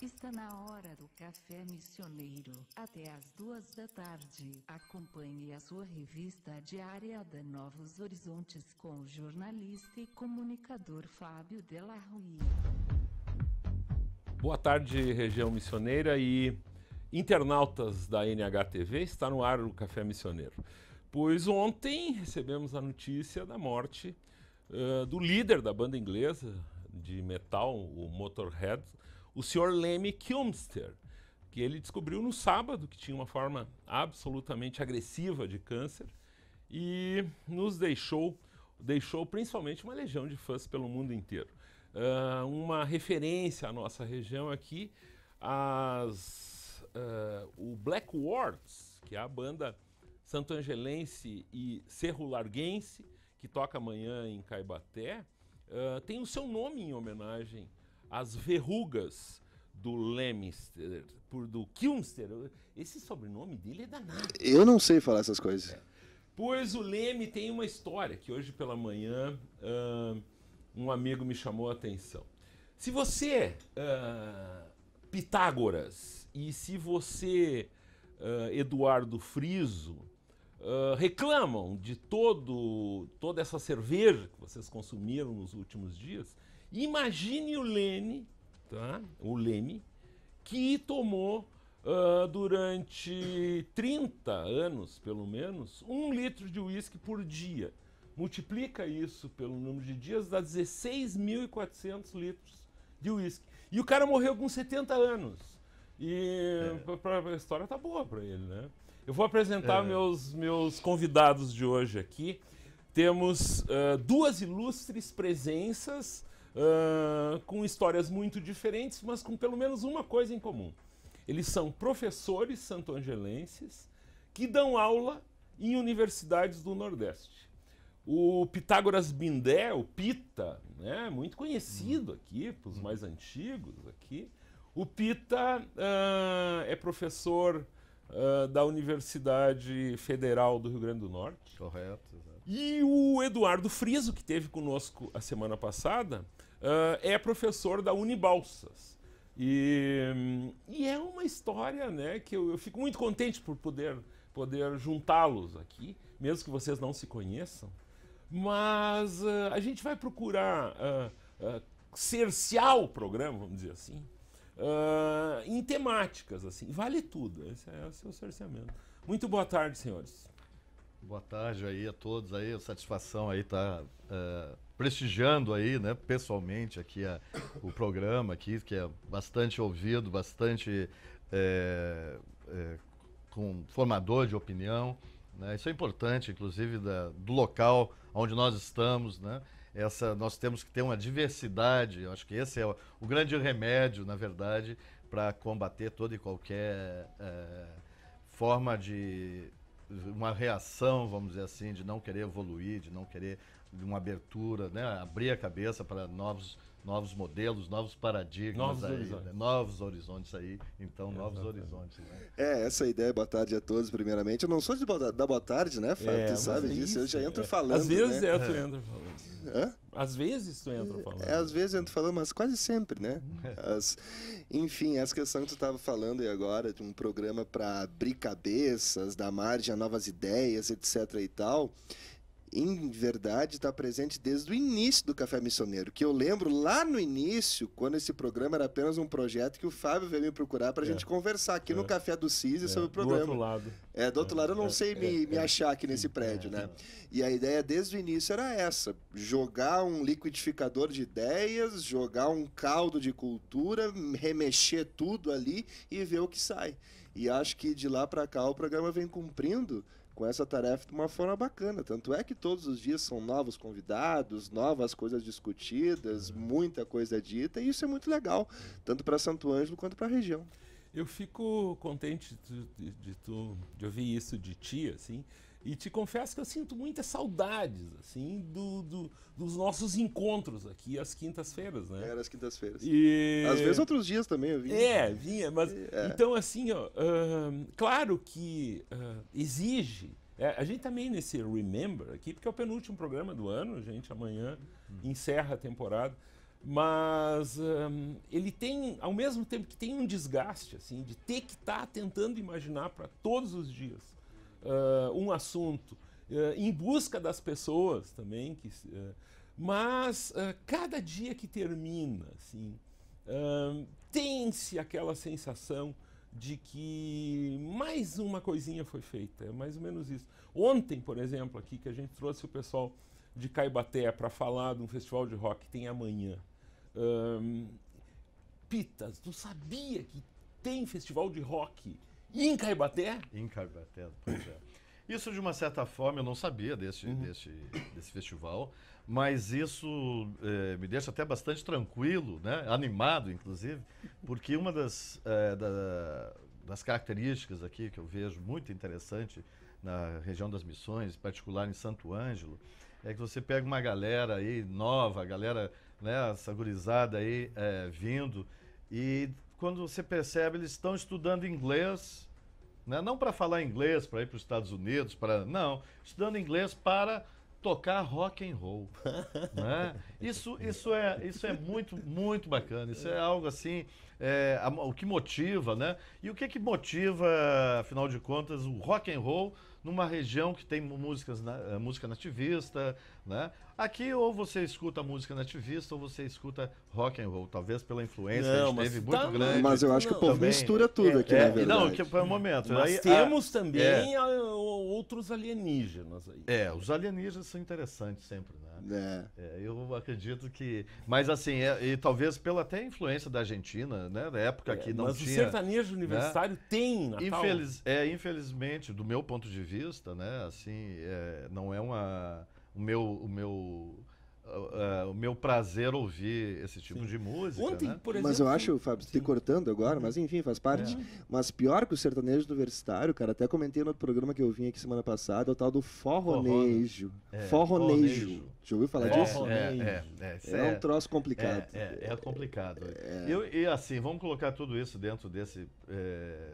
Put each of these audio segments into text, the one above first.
Está na hora do Café Missioneiro. Até às duas da tarde. Acompanhe a sua revista diária da Novos Horizontes com o jornalista e comunicador Fábio Della Rui. Boa tarde, região missioneira e internautas da NHTV. Está no ar o Café Missioneiro. Pois ontem recebemos a notícia da morte uh, do líder da banda inglesa de metal, o Motorhead, o senhor Leme Kilmster, que ele descobriu no sábado que tinha uma forma absolutamente agressiva de câncer e nos deixou, deixou principalmente uma legião de fãs pelo mundo inteiro. Uh, uma referência à nossa região aqui, as, uh, o Black Wards, que é a banda Santo Angelense e Cerro larguense que toca amanhã em Caibaté, uh, tem o seu nome em homenagem as verrugas do Lemster, por do Kilmster. Esse sobrenome dele é danado. Eu não sei falar essas coisas. É. Pois o Leme tem uma história que hoje pela manhã uh, um amigo me chamou a atenção. Se você, uh, Pitágoras, e se você, uh, Eduardo Friso, reclamam de todo toda essa cerveja que vocês consumiram nos últimos dias, Imagine o Leme, tá? O Leme, que tomou uh, durante 30 anos, pelo menos, um litro de uísque por dia. Multiplica isso pelo número de dias, dá 16.400 litros de uísque. E o cara morreu com 70 anos. E é. pra, pra, a história tá boa para ele, né? Eu vou apresentar é. meus, meus convidados de hoje aqui. Temos uh, duas ilustres presenças uh, com histórias muito diferentes, mas com pelo menos uma coisa em comum. Eles são professores santo angelenses que dão aula em universidades do Nordeste. O Pitágoras Bindé, o Pita, né, muito conhecido aqui, para os uhum. mais antigos aqui. O Pita uh, é professor Uh, da Universidade Federal do Rio Grande do Norte. Correto. Exatamente. E o Eduardo Friso, que teve conosco a semana passada, uh, é professor da Unibalsas. E, hum, e, é uma história né, que eu, eu fico muito contente por poder, poder juntá-los aqui, mesmo que vocês não se conheçam. Mas uh, a gente vai procurar uh, uh, cercear o programa, vamos dizer assim, em temáticas. assim Vale tudo, esse é, é o seu cerceamento. Muito boa tarde, senhores. Boa tarde aí a todos aí, satisfação aí tá uh, prestigiando aí, né, pessoalmente aqui a, o programa aqui, que é bastante ouvido, bastante é, é, com formador de opinião, né? Isso é importante, inclusive da, do local onde nós estamos, né? Essa, nós temos que ter uma diversidade, eu acho que esse é o, o grande remédio, na verdade, para combater toda e qualquer é, forma de uma reação, vamos dizer assim, de não querer evoluir, de não querer uma abertura, né? abrir a cabeça para novos novos modelos, novos paradigmas, novos, aí, né? horizontes. Né? novos horizontes aí, então novos horizontes. Né? É, essa é ideia, boa tarde a todos, primeiramente. Eu não sou de boa, da boa tarde, né, Fábio? É, tu sabe é disso, eu já entro é. falando. Às vezes né? é, tu entra falando. Hã? Às vezes tu entra falando. É, às vezes eu entro falando, mas quase sempre, né? As... Enfim, essa questão que tu estava falando aí agora, de um programa para abrir cabeças, dar margem a novas ideias, etc e tal em verdade, está presente desde o início do Café Missioneiro. Que eu lembro lá no início, quando esse programa era apenas um projeto, que o Fábio veio me procurar para a é. gente conversar aqui é. no Café do CISI é. sobre o programa. Do outro lado. É, do outro é. lado eu não é. sei me, é. me achar aqui nesse prédio, né? E a ideia desde o início era essa: jogar um liquidificador de ideias, jogar um caldo de cultura, remexer tudo ali e ver o que sai. E acho que de lá para cá o programa vem cumprindo com essa tarefa de uma forma bacana. Tanto é que todos os dias são novos convidados, novas coisas discutidas, uhum. muita coisa dita, e isso é muito legal, tanto para Santo Ângelo quanto para a região. Eu fico contente de, de, de, tu, de ouvir isso de ti, assim, e te confesso que eu sinto muitas saudades, assim, do, do dos nossos encontros aqui às quintas-feiras, né? Era às quintas-feiras. E... Às vezes outros dias também eu vinha. É, vinha, mas... É. Então, assim, ó, uh, claro que uh, exige... É, a gente também tá nesse Remember aqui, porque é o penúltimo programa do ano, gente, amanhã uhum. encerra a temporada mas um, ele tem, ao mesmo tempo que tem um desgaste, assim, de ter que estar tá tentando imaginar para todos os dias uh, um assunto, uh, em busca das pessoas também. Que, uh, mas cada dia que termina, assim, tem-se aquela sensação de que mais uma coisinha foi feita, é mais ou menos isso. Ontem, por exemplo, aqui que a gente trouxe o pessoal de Caibaté para falar de um festival de rock que tem amanhã. Um, Pitas, tu sabia que tem festival de rock em Caibaté? Em Caibaté, pois é. Isso, de uma certa forma, eu não sabia desse, uhum. desse, desse festival, mas isso eh, me deixa até bastante tranquilo, né? animado, inclusive, porque uma das, eh, da, das características aqui que eu vejo muito interessante na região das missões, em particular em Santo Ângelo, é que você pega uma galera aí nova, a galera, né, sagurizada aí eh, vindo, e quando você percebe, eles estão estudando inglês, né? não para falar inglês, para ir para os Estados Unidos, para não, estudando inglês para tocar rock and roll. né? Isso, isso, é, isso é muito, muito bacana. Isso é algo assim, é, a, o que motiva, né? E o que que motiva, afinal de contas, o rock and roll numa região que tem músicas, na, é, música nativista, né? Aqui ou você escuta música nativista ou você escuta rock and roll, talvez pela influência não, que teve tá muito grande. Mas eu acho que o povo também, mistura tudo é, aqui, é, na é, verdade. Não, que foi um momento. Mas aí, ah, temos a, também é, a, ah, outros alienígenas aí. É, os alienígenas são interessantes sempre, né? É. é eu acredito que, mas assim, é, e talvez pela até influência da Argentina, né, da época que não mas tinha. Mas o sertanejo né? universitário né? tem Natal. Infeliz, é, infelizmente, do meu ponto de vista, né, assim, não é uma o meu, o meu Uh, o meu prazer ouvir esse tipo Sim. de música. Ontem, né? por exemplo. Mas eu acho, Fábio, te tá cortando agora, uhum. mas enfim, faz parte. É. Mas pior que o sertanejo universitário, cara, até comentei no outro programa que eu vim aqui semana passada, é o tal do forronejo. É. Forronejo. Já ouviu falar é, disso? É, é é, é, é, um troço complicado. É, complicado. Eu, e assim, vamos colocar tudo isso dentro desse. Eh,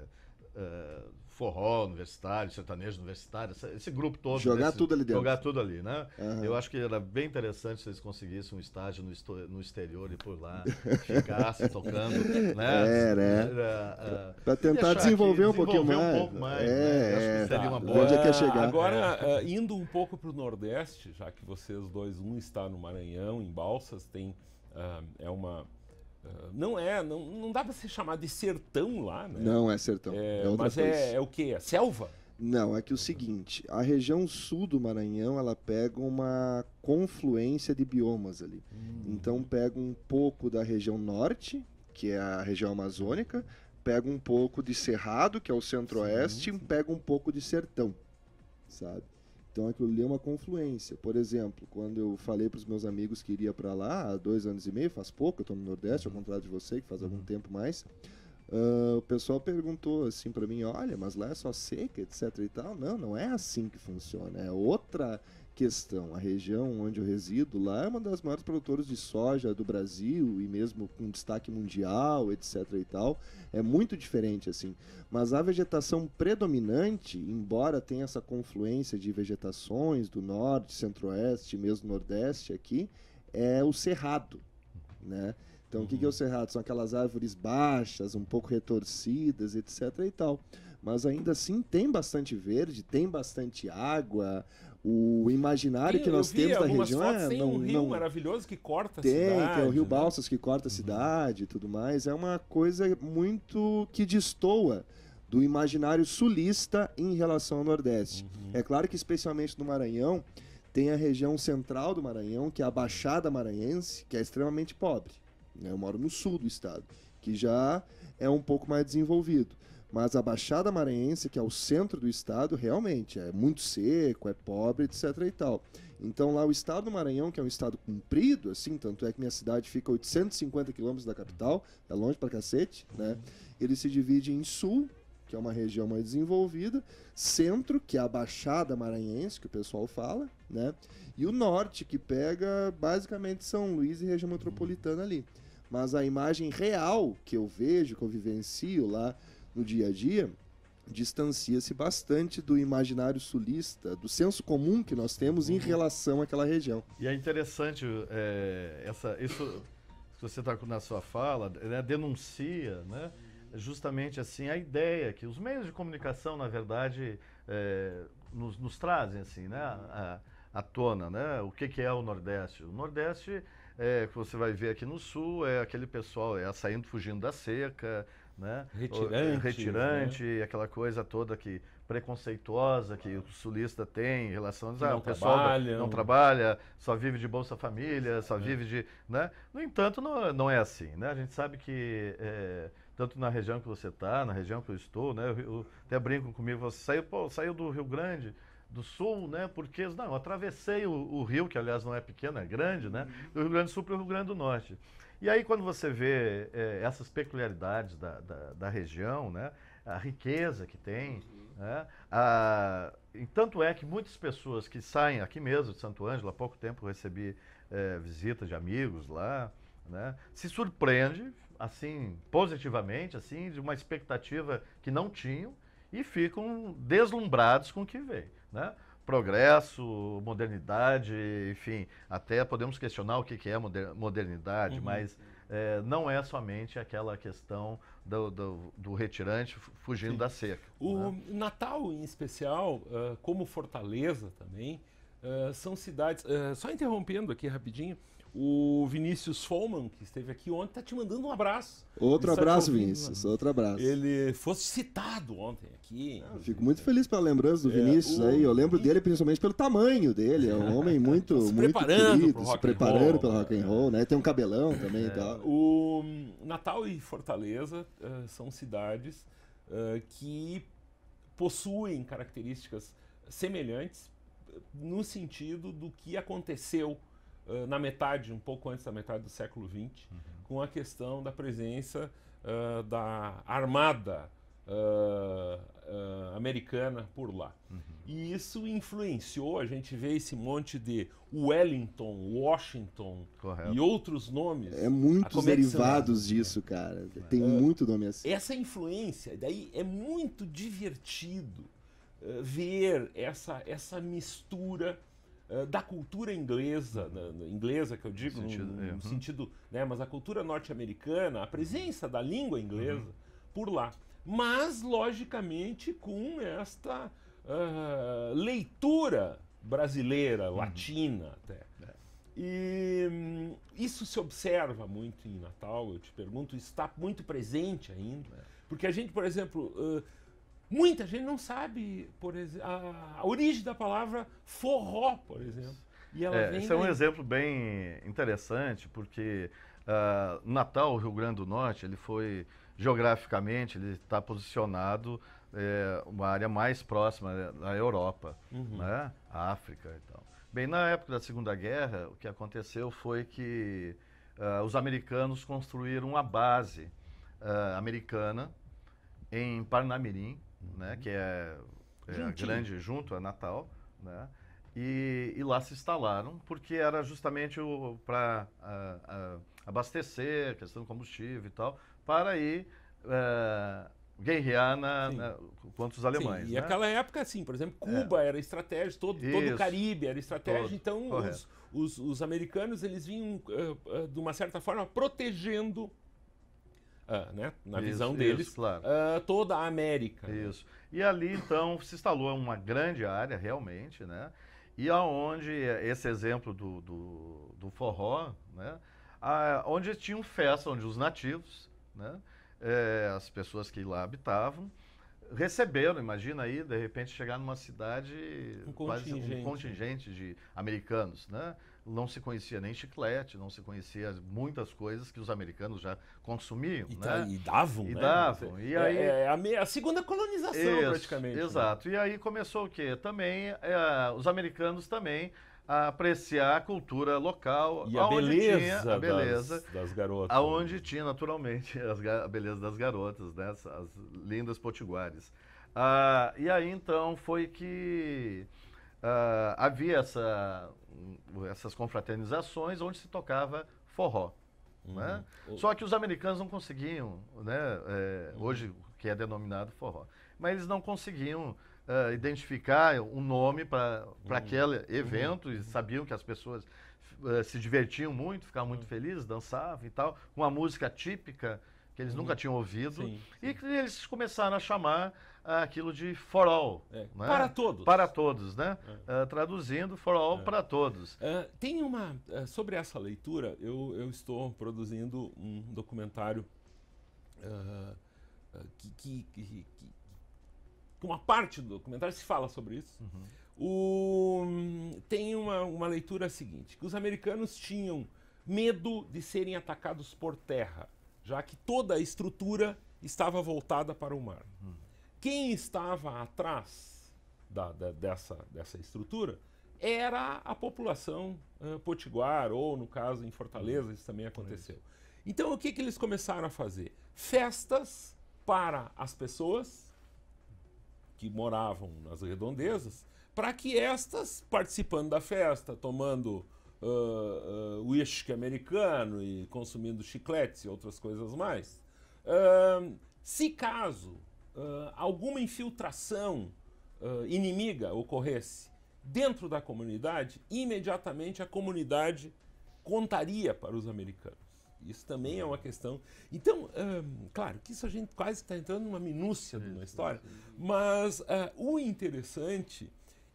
ah, forró universitário, sertanejo universitário, esse grupo todo. Jogar desse, tudo ali dentro. Jogar tudo ali, né? Uhum. Eu acho que era bem interessante se eles conseguissem um estágio no, no exterior e por lá ficassem tocando, né? É, né? Era, é. É, tentar desenvolver, um, desenvolver um pouquinho mais. um pouco mais. É, né? né? Acho que é, seria uma tá. boa. Onde é que é chegar? Agora, é. indo um pouco para o Nordeste, já que vocês dois, um está no Maranhão, em Balsas, tem... Uh, é uma ah, não é, não, não dá para ser chamado de sertão lá, né? Não é sertão. É, é mas é, é, o que? A é selva? Não, é que é o seguinte, a região sul do Maranhão, ela pega uma confluência de biomas ali. Hum. Então pega um pouco da região norte, que é a região amazônica, pega um pouco de cerrado, que é o centro-oeste, pega um pouco de sertão, sabe? Então aquilo ali é uma confluência. Por exemplo, quando eu falei para os meus amigos que iria para lá há dois anos e meio, faz pouco, eu estou no Nordeste, ao uhum. contrário de você, que faz algum uhum. tempo mais, uh, o pessoal perguntou assim para mim: olha, mas lá é só seca, etc e tal. Não, não é assim que funciona. É outra questão. A região onde eu resido lá é uma das maiores produtoras de soja do Brasil e mesmo com destaque mundial, etc e tal. É muito diferente assim, mas a vegetação predominante, embora tenha essa confluência de vegetações do norte, centro-oeste, mesmo nordeste aqui, é o cerrado, né? Então, uhum. o que é o uhum. cerrado? São aquelas árvores baixas, um pouco retorcidas, etc e tal. Mas ainda assim tem bastante verde, tem bastante água, o imaginário que nós temos da região é fotos, é, tem não, um rio não... maravilhoso que corta tem, a é cidade. Tem, o Rio né? Balsas que corta a uhum. cidade e tudo mais. É uma coisa muito que destoa do imaginário sulista em relação ao Nordeste. Uhum. É claro que especialmente no Maranhão, tem a região central do Maranhão, que é a Baixada Maranhense, que é extremamente pobre. Né? Eu moro no sul do estado, que já é um pouco mais desenvolvido. Mas a Baixada Maranhense, que é o centro do estado, realmente é muito seco, é pobre, etc e tal. Então lá o estado do Maranhão, que é um estado comprido, assim, tanto é que minha cidade fica 850 quilômetros da capital, é longe pra cacete, né? Ele se divide em sul, que é uma região mais desenvolvida, centro, que é a Baixada Maranhense, que o pessoal fala, né? E o norte, que pega basicamente São Luís e região metropolitana ali. Mas a imagem real que eu vejo, que eu vivencio lá, no dia a dia, distancia-se bastante do imaginário sulista, do senso comum que nós temos uhum. em relação àquela região. E é interessante é, essa, isso que você está na sua fala, né, denuncia, né? justamente assim a ideia que os meios de comunicação na verdade é, nos, nos, trazem assim né a, a, tona né o que, que é o Nordeste o Nordeste é, que você vai ver aqui no Sul é aquele pessoal é saindo fugindo da seca né? Retirante. Retirante, né? aquela coisa toda que preconceituosa que o sulista tem em relação a ah, o pessoal não trabalha, só vive de Bolsa Família, só é. vive de. Né? No entanto, não, não é assim. Né? A gente sabe que é, tanto na região que você está, na região que eu estou, né? Eu, eu, até brincam comigo, você saiu, pô, saiu do Rio Grande do Sul, né? Porque não, eu atravessei o, o, rio, que aliás não é pequeno, é grande, né? Uhum. Do Rio Grande do Sul para o Rio Grande do Norte. E aí, quando você vê é, essas peculiaridades da, da, da, região, né, a riqueza que tem, uhum. né, a, tanto é que muitas pessoas que saem aqui mesmo de Santo Ângelo, há pouco tempo recebi é, visitas de amigos lá, né, se surpreende, assim, positivamente, assim, de uma expectativa que não tinham e ficam deslumbrados com o que vem, né? progresso, modernidade, enfim, até podemos questionar o que, que é modernidade, uhum. mas é, não é somente aquela questão do, do, do retirante fugindo Sim. da seca. O né? Natal, em especial, é, como Fortaleza também, é, são cidades. É, só interrompendo aqui rapidinho. O Vinícius Foman, que esteve aqui ontem, está te mandando um abraço. Outro Ele abraço, ouvindo, Vinícius. Mano. Né? Outro abraço. Ele foi citado ontem aqui. Ah, fico muito feliz pela lembrança do é, Vinícius aí. Eu lembro dele principalmente pelo tamanho dele. É um homem muito, tá se muito querido, se preparando pelo rock and né? roll, né? Tem um cabelão também é, e tal. O Natal e Fortaleza uh, são cidades uh, que possuem características semelhantes eh, no sentido do que aconteceu na metade, um pouco antes da metade do século XX, uhum. com a questão da presença uh, da armada uh, americana por lá. Uhum. E isso influenciou, a gente vê esse monte de Wellington, Washington Correto. e outros nomes. É muitos derivados disso, cara. Tem é. muito nome assim. Essa influência, daí é muito divertido ver essa, essa mistura eh, da cultura inglesa, uhum. na, na inglesa que eu digo, é, no sentido, no, no sentido né, mas a cultura norte-americana, a presença da língua inglesa uhum. por lá. Mas, logicamente, com esta uh, leitura brasileira, uhum. latina até. É. E hum, isso se observa muito em Natal, eu te pergunto, está muito presente ainda. É. Porque a gente, por exemplo, uh, Muita gente não sabe, por exemplo, a, a origem da palavra forró, por exemplo. E ela é, vem esse é um exemplo bem interessante, porque uh, Natal, Rio Grande do Norte, ele foi geograficamente ele está posicionado é, uma área mais próxima da Europa, uhum. né? A África e então. tal. Bem, na época da Segunda Guerra, o que aconteceu foi que uh, os americanos construíram uma base uh, americana em Parnamirim, né? Que é, é grande junto a Natal, né? E, e, lá se instalaram porque era justamente para abastecer, questão de combustível e tal, para ir eh, guerrear na, na, contra os alemães. Sim, e né? aquela época, assim, por exemplo, é. Cuba é. era estratégia, todo, todo o Caribe era estratégia, todo. então os, os, os, americanos eles vinham, uh, uh, de uma certa forma, protegendo uh, né, na isso, visão deles, isso, claro. uh, toda a América. Né? Isso. E ali, então, se instalou uma grande área, realmente, né? E aonde eh, esse exemplo do, do, do forró, né? A, ah, onde tinham festa, onde os nativos, né? É, as pessoas que lá habitavam, receberam, imagina aí, de repente chegar numa cidade um contingente, quase um contingente de americanos, né? não se conhecia nem chiclete, não se conhecia muitas coisas que os americanos já consumiam. E, tá- né? e davam, e né? Davam. E é, aí... É, é a, segunda colonização, Isso, praticamente. Né? Exato. Né? E aí começou o quê? Também é, os americanos também a apreciar a cultura local, e a beleza, tinha, a beleza das, das, garotas. Né? Aonde tinha, naturalmente, as, a beleza das garotas, né? as, as lindas potiguares. Ah, e aí, então, foi que ah, havia essa essas confraternizações onde se tocava forró. Uhum. Né? Só que os americanos não conseguiam, né, é, uhum. hoje que é denominado forró, mas eles não conseguiam uh, identificar um nome para uhum. aquele uhum. evento e uhum. sabiam que as pessoas uh, se divertiam muito, ficavam muito felizes, dançavam e tal, uma música típica que eles nunca tinham ouvido sim, sim. e que eles começaram a chamar aquilo de for all. É, né? Para todos. Para todos, né? É. Uh, traduzindo, for all é. para todos. Uh, tem uma. Uh, sobre essa leitura, eu, eu estou produzindo um documentário que, que, que, que, Uma parte do documentário se fala sobre isso. Uhum. O, tem uma, uma leitura seguinte: que os americanos tinham medo de serem atacados por terra, já que toda a estrutura estava voltada para o mar. Uhum quem estava atrás da, da, dessa, dessa estrutura era a população uh, potiguar, ou no caso em Fortaleza, isso também aconteceu. Então o que, que eles começaram a fazer? Festas para as pessoas que moravam nas redondezas, para que estas, participando da festa, tomando uh, uh, uísque americano e consumindo chicletes e outras coisas mais, uh, se caso uh, alguma infiltração uh, inimiga ocorresse dentro da comunidade, imediatamente a comunidade contaria para os americanos. Isso também é uma questão. Então, claro que isso a gente quase está entrando numa minúcia de uma é, história, mas uh, o interessante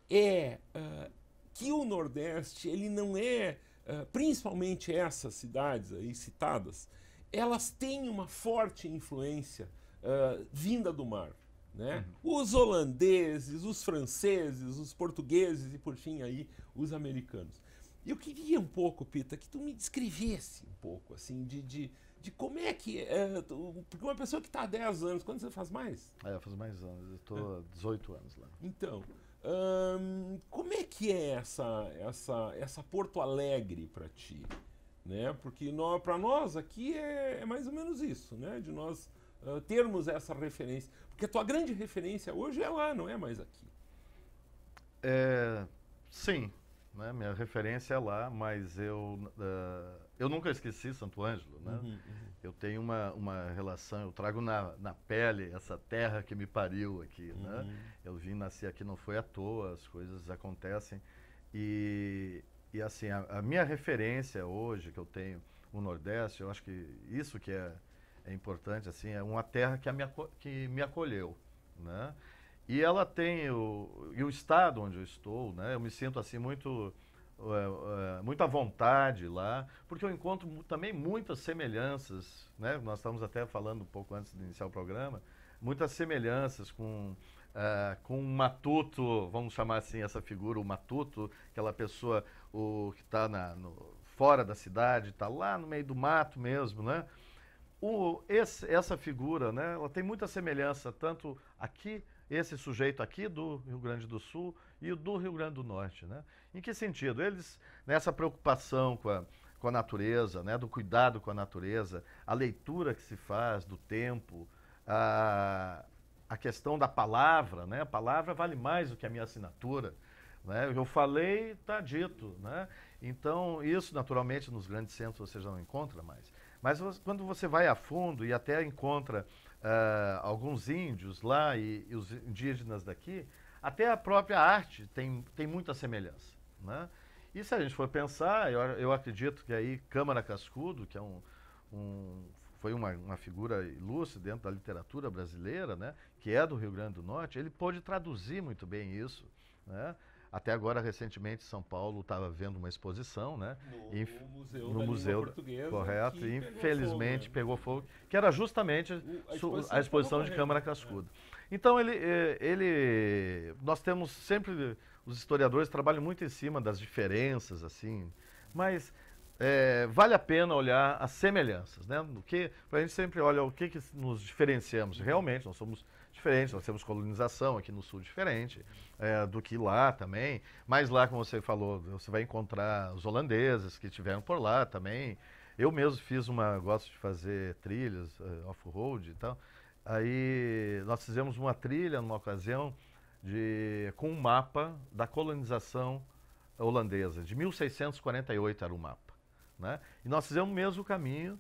é uh, que o Nordeste, ele não é, uh, principalmente essas cidades aí citadas, elas têm uma forte influência eh, vinda do mar. Né? Uhum. Os holandeses, os franceses, os portugueses e, por fim, aí, os americanos. Eu queria um pouco, Pita, que tu me descrevesse um pouco, assim, de, de, de como é que... É, tu, porque uma pessoa que está há 10 anos, quando você faz mais? Ah, eu faço mais anos, eu estou há é. 18 anos lá. Então, hum, como é que é essa, essa, essa Porto Alegre para ti? Né? Porque para nós aqui é, é mais ou menos isso, né? De nós ah, termos essa referência. Porque a tua grande referência hoje é lá, não é mais aqui. É, sim, né? minha referência é lá, mas eu, uh, eu nunca esqueci Santo Ângelo. Né? Uhum, uhum. Eu tenho uma, uma relação, eu trago na, na pele essa terra que me pariu aqui. Né? Uhum. Né? Eu vim nascer aqui, não foi à toa, as coisas acontecem. E, e assim, a, a minha referência hoje que eu tenho o Nordeste, eu acho que isso que é é importante, assim, é uma terra que, me, que me acolheu, né? E ela tem, o, e o estado onde eu estou, né? Eu me sinto, assim, muito, eh, eh, muita à vontade lá, porque eu encontro também muitas semelhanças, né? Nós estamos até falando um pouco antes de iniciar o programa, muitas semelhanças com... Uh, com um matuto, vamos chamar assim essa figura, o matuto, aquela pessoa o, que está fora da cidade, está lá no meio do mato mesmo, né? O, esse, essa figura, né, ela tem muita semelhança, tanto aqui, esse sujeito aqui do Rio Grande do Sul e o do Rio Grande do Norte. Né? Em que sentido? Eles, nessa preocupação com a, com a natureza, né, do cuidado com a natureza, a leitura que se faz do tempo, a, a questão da palavra, né? a palavra vale mais do que a minha assinatura. Né? Eu falei, está dito. Né? Então, isso naturalmente nos grandes centros você já não encontra mais. Mas quando você vai a fundo e até encontra uh, alguns índios lá e, e, os indígenas daqui, até a própria arte tem, tem muita semelhança. Né? E se a gente for pensar, eu, eu acredito que aí Câmara Cascudo, que é um, um foi uma, uma figura ilustre dentro da literatura brasileira, né, que é do Rio Grande do Norte, ele pôde traduzir muito bem isso. Né? Até agora, recentemente, São Paulo estava vendo uma exposição, né? No Inf... Museu no da Museu Portuguesa. Correto. infelizmente pegou fogo, né? pegou fogo, que era justamente o, a exposição, a exposição de Câmara Cascuda. É. Então, ele, eh, ele, nós temos sempre, os historiadores trabalham muito em cima das diferenças, assim, mas é, vale a pena olhar as semelhanças, né? Do que, a gente sempre olha o que, que nos diferenciamos. Realmente, nós somos diferentes. Nós temos colonização aqui no sul diferente é, do que lá também. Mas lá, como você falou, você vai encontrar os holandeses que estiveram por lá também. Eu mesmo fiz uma, gosto de fazer trilhas uh, off-road e tal. Aí nós fizemos uma trilha numa ocasião de, com um mapa da colonização holandesa, de 1648 era o mapa. Né? E nós fizemos o mesmo caminho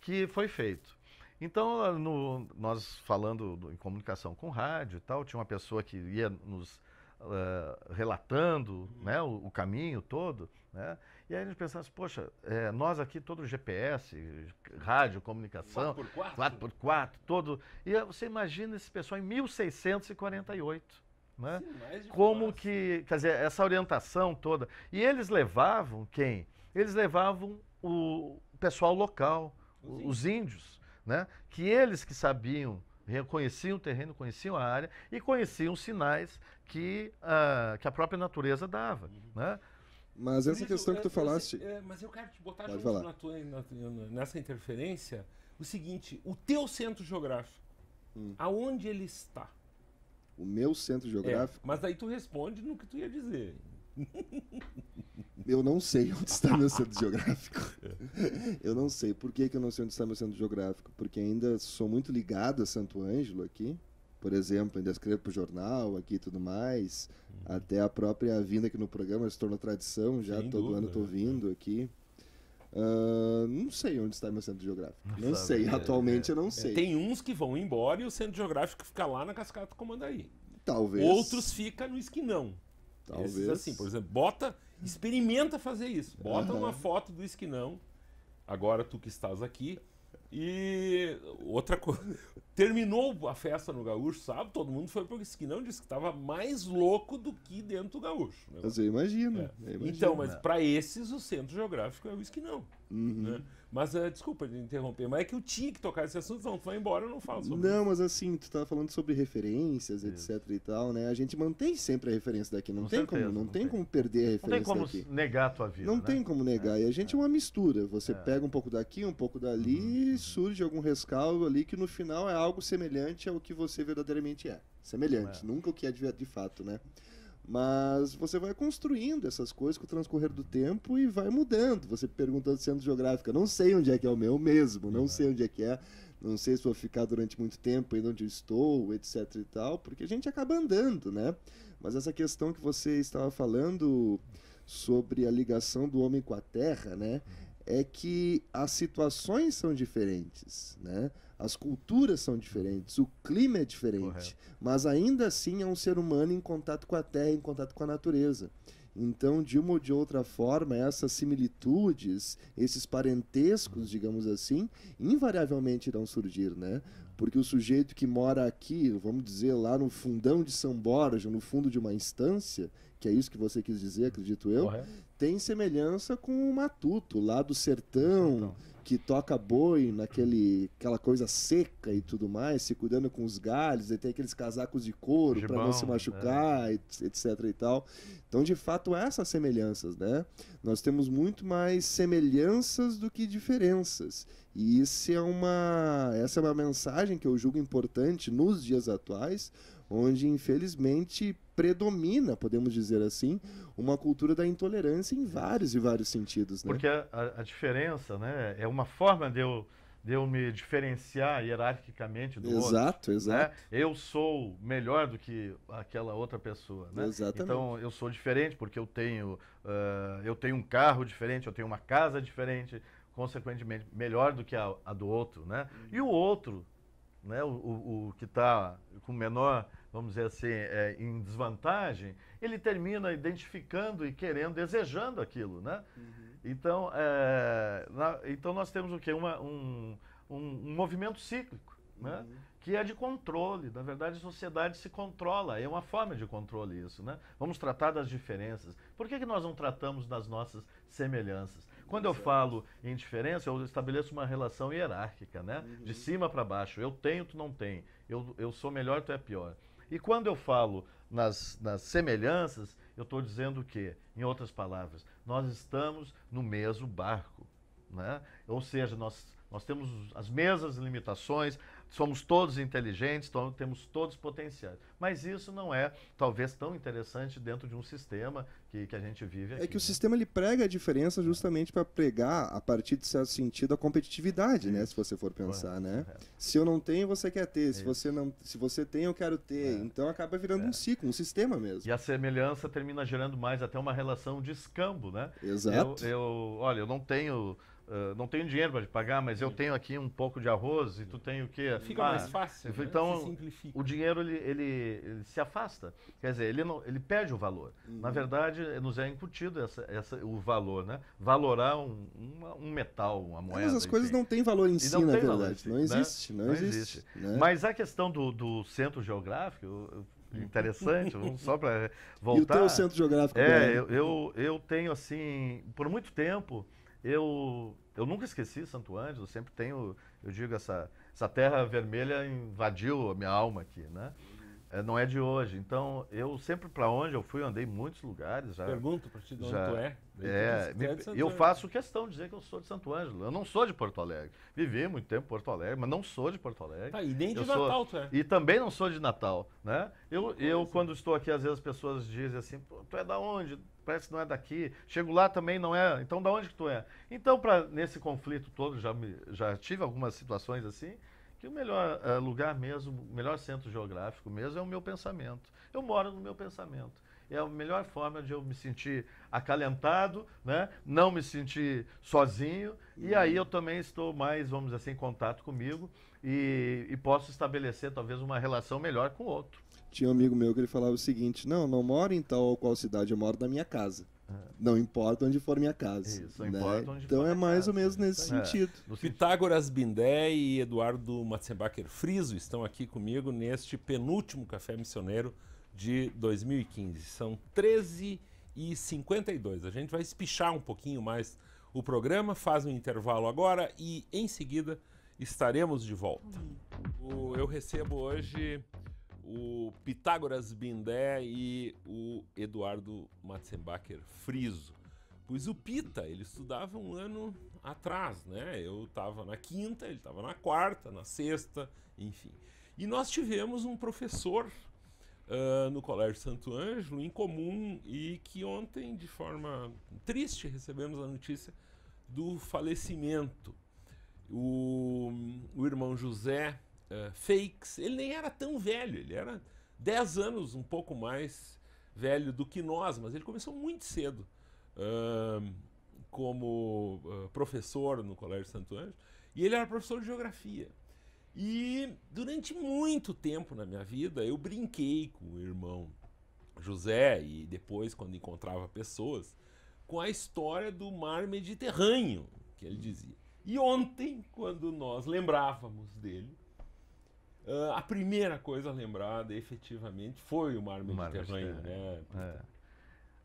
que foi feito. Então, ah, no, nós falando em comunicação com rádio e tal, tinha uma pessoa que ia nos uh, relatando uhum. né, o, o, caminho todo, né? E aí a gente assim, poxa, é, nós aqui todo GPS, rádio, comunicação, 4x4, 4x4 todo. E você imagina esse pessoal em 1648. Né? Sim, Como que, quer dizer, essa orientação toda. E eles levavam quem? Eles levavam o pessoal local, os, os índios né? que eles que sabiam, reconheciam o terreno, conheciam a área e conheciam os sinais que, uh, que a própria natureza dava. Uhum. Né? Mas essa Isso, questão que tu é, é, falaste. É, mas eu quero te botar Pode junto na tua, na, nessa interferência o seguinte: o teu centro geográfico, hum. aonde ele está? O meu centro é, geográfico. É, mas aí tu responde no que tu ia dizer. Eu não sei onde está meu centro geográfico. Eu não sei. Por que, que eu não sei onde está meu centro geográfico? Porque ainda sou muito ligado a Santo Ângelo aqui. Por exemplo, ainda escrevo para o jornal aqui e tudo mais. Uhum. Até a própria vinda aqui no programa se tornou tradição já. Sem todo dúvida, ano é. estou vindo é. aqui. Uh, não sei onde está meu centro geográfico. Não sei. É, Atualmente é, eu não é. sei. Tem uns que vão embora e o centro geográfico fica lá na Cascata Comandaí. Talvez. Outros fica no Esquinão. Talvez. Esses assim, por exemplo, bota, experimenta fazer isso. Bota uhum. uma foto do esquinão, agora tu que estás aqui. E outra coisa, terminou a festa no Gaúcho, sabe? Todo mundo foi pro esquinão, disse que estava mais louco do que dentro do Gaúcho. Né? Mas eu imagino. É. eu então, imagino. Então, mas para esses o centro geográfico é o esquinão. Uhum. Né? Mas, uh, desculpa de interromper, mas é que eu tinha que tocar esse assunto, não, foi embora, eu não falo sobre Não, isso. mas assim, tu tava tá falando sobre referências, etc e tal, né? A gente mantém sempre a referência daqui, não, Com tem, certeza, como, não, não tem, tem, como perder a referência daqui. Não tem como daqui. negar a tua vida, Não né? tem como negar, é, e a gente é, uma é. mistura, você é. pega um pouco daqui, um pouco dali, uhum. e uhum. surge algum rescaldo ali que no final é algo semelhante ao que você verdadeiramente é. Semelhante, é. nunca o que é de, de fato, né? Mas você vai construindo essas coisas com o transcorrer do tempo e vai mudando. Você perguntando centro geográfico, não sei onde é que é o meu mesmo, não é. sei onde é que é, não sei se vou ficar durante muito tempo ainda onde eu estou, etc e tal, porque a gente acaba andando, né? Mas essa questão que você estava falando sobre a ligação do homem com a terra, né? Uhum é que as situações são diferentes, né? As culturas são diferentes, o clima é diferente, Correto. mas ainda assim é um ser humano em contato com a terra, em contato com a natureza. Então, de uma ou de outra forma, essas similitudes, esses parentescos, digamos assim, invariavelmente irão surgir, né? Porque o sujeito que mora aqui, vamos dizer, lá no fundão de São Borja, no fundo de uma instância, que é isso que você quis dizer, acredito eu, Correto. tem semelhança com o Matuto, lá do sertão, então. que toca boi naquele, aquela coisa seca e tudo mais, se cuidando com os galhos, e tem aqueles casacos de couro para não se né? machucar, é. etc e tal. Então, de fato, essas semelhanças, né? Nós temos muito mais semelhanças do que diferenças. E isso é uma, essa é uma mensagem que eu julgo importante nos dias atuais, onde infelizmente predomina, podemos dizer assim, uma cultura da intolerância em vários e vários sentidos. Né? Porque a, a, diferença né, é uma forma de eu, de eu me diferenciar hierarquicamente do exato, outro. Exato, né? exato. Né? Eu sou melhor do que aquela outra pessoa. Né? Exatamente. Então eu sou diferente porque eu tenho, uh, eu tenho um carro diferente, eu tenho uma casa diferente, consequentemente melhor do que a, a do outro. Né? E o outro né, o, o, o que está com menor, vamos dizer assim, é, em desvantagem, ele termina identificando e querendo, desejando aquilo, né? Uhum. Então, é, na, então nós temos o quê? Uma, um, um, um movimento cíclico, né? Uhum. Que é de controle. Na verdade, a sociedade se controla. É uma forma de controle isso, né? Vamos tratar das diferenças. Por que, que nós não tratamos das nossas semelhanças? Quando eu falo em diferença, eu estabeleço uma relação hierárquica, né? Uhum. De cima para baixo. Eu tenho, tu não tem. Eu, eu sou melhor, tu é pior. E quando eu falo nas, nas semelhanças, eu estou dizendo o quê? Em outras palavras, nós estamos no mesmo barco. Né? Ou seja, nós, nós temos as mesmas limitações, somos todos inteligentes, então temos todos potenciais. Mas isso não é, talvez, tão interessante dentro de um sistema que, que a gente vive aqui. É que o né? sistema ele prega a diferença justamente para pregar, a partir de certo sentido, a competitividade, né? Se você for pensar, né? Se eu não tenho, você quer ter. Se você, não, se você tem, eu quero ter. É. Então acaba virando um é. ciclo, um sistema mesmo. E a semelhança termina gerando mais até uma relação de escambo, né? Exato. Eu, eu olha, eu não tenho ah, não tenho dinheiro para te pagar, mas eu tenho aqui um pouco de arroz e tu tem o quê? Fica ah, mais fácil. Né? Então, o dinheiro ele, ele, ele, se afasta. Quer dizer, ele, não, ele perde o valor. Uhum. Na verdade, nos é incutido essa, essa, o valor, né? Valorar um, uma, um metal, uma moeda. Mas as coisas não têm valor em si, na verdade. Valor, não, né? existe, né? não, não existe. existe. Né? Mas a questão do, do centro geográfico, interessante, só para voltar. E o teu centro geográfico? É, eu, eu, eu tenho assim, por muito tempo eu, eu nunca esqueci Santo Ângelo, sempre tenho, eu digo, essa, essa terra vermelha invadiu a minha alma aqui, né? É, não é de hoje. Então, eu sempre para onde eu fui, eu andei em muitos lugares. Já, Pergunto para ti de onde já, tu é. é, é me, eu faço questão de dizer que eu sou de Santo Ângelo. Eu não sou de Porto Alegre. Vivi muito tempo em Porto Alegre, mas não sou de Porto Alegre. Tá, e nem de eu Natal sou, tu é. E também não sou de Natal. Né? Eu, eu quando estou aqui, às vezes as pessoas dizem assim, tu é da onde? Parece que não é daqui. Chego lá também não é. Então, da onde que tu é? Então, pra, nesse conflito todo, já, me, já tive algumas situações assim que o melhor uh, lugar mesmo, o melhor centro geográfico mesmo é o meu pensamento. Eu moro no meu pensamento. É a melhor forma de eu me sentir acalentado, né? não me sentir sozinho. E, uhum. aí eu também estou mais, vamos dizer assim, em contato comigo e, e posso estabelecer talvez uma relação melhor com o outro. Tinha um amigo meu que ele falava o seguinte: Não, não moro em tal ou qual cidade, eu moro na minha casa. Não importa onde for minha casa. Isso, né? importa onde então for é mais casa, ou menos né? nesse é. sentido. Pitágoras Bindé e Eduardo Matzenbacher Friso estão aqui comigo neste penúltimo Café Missioneiro de 2015. São 13 e 52. A gente vai espichar um pouquinho mais o programa, faz um intervalo agora e em seguida estaremos de volta. eu recebo hoje o Pitágoras Bindé e o Eduardo Matzenbacher Friso. Pois o Pita, ele estudava um ano atrás, né? Eu estava na quinta, ele estava na quarta, na sexta, enfim. E nós tivemos um professor uh, no Colégio Santo Ângelo em comum e que ontem, de forma triste, recebemos a notícia do falecimento. O, o irmão José uh, fakes. Ele nem era tão velho, ele era 10 anos um pouco mais velho do que nós, mas ele começou muito cedo uh, como uh, professor no Colégio Santo Anjo e ele era professor de geografia. E durante muito tempo na minha vida eu brinquei com o irmão José e depois quando encontrava pessoas com a história do mar Mediterrâneo, que ele dizia. E ontem, quando nós lembrávamos dele, Uh, a primeira coisa lembrada, efetivamente, foi o Mar Mediterrâneo, né? É.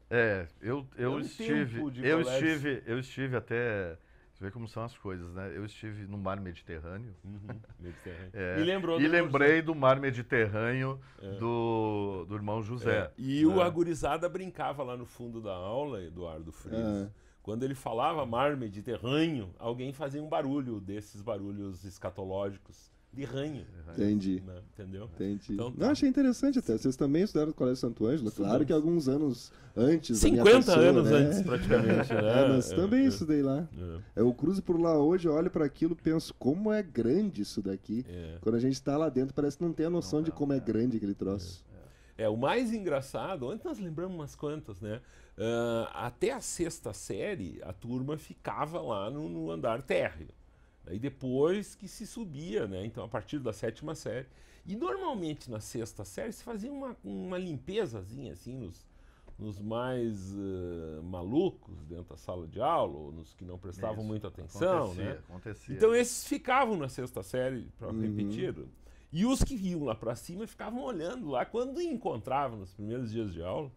é. eu, eu, é um estive, eu estive, eu estive até você vê como são as coisas, né? Eu estive no mar Mediterrâneo. Uhum, Mediterrâneo. É, e lembrou do e lembrei José. do mar Mediterrâneo é. do, do irmão José. É. E né? o Agurizada brincava lá no fundo da aula, Eduardo Frias. É. Quando ele falava mar Mediterrâneo, alguém fazia um barulho desses barulhos escatológicos de ranho. Entendi. Né? Entendeu? Entendi. Então, tá. Não, achei interessante até. Vocês também estudaram no Colégio Santo Ângelo, claro que alguns anos antes. 50 pessoa, né? anos né? antes, é. praticamente. né? é, mas também é, é. estudei lá. É. é. Eu cruzo por lá hoje, olho para aquilo penso, como é grande isso daqui. É. Quando a gente está lá dentro, parece que não tem a noção não, de como é, grande aquele troço. É, o mais engraçado, antes nós lembramos umas quantas, né? Uh, até a sexta série, a turma ficava lá no, no andar térreo. Aí depois que se subia, né? Então, a partir da sétima série. E normalmente na sexta série se fazia uma, uma limpezazinha assim nos, nos mais uh, malucos dentro da sala de aula, ou nos que não prestavam Isso, muita atenção, acontecia, né? Acontecia. Então esses ficavam na sexta série para uhum. repetir. E os que iam lá para cima ficavam olhando lá quando encontravam nos primeiros dias de aula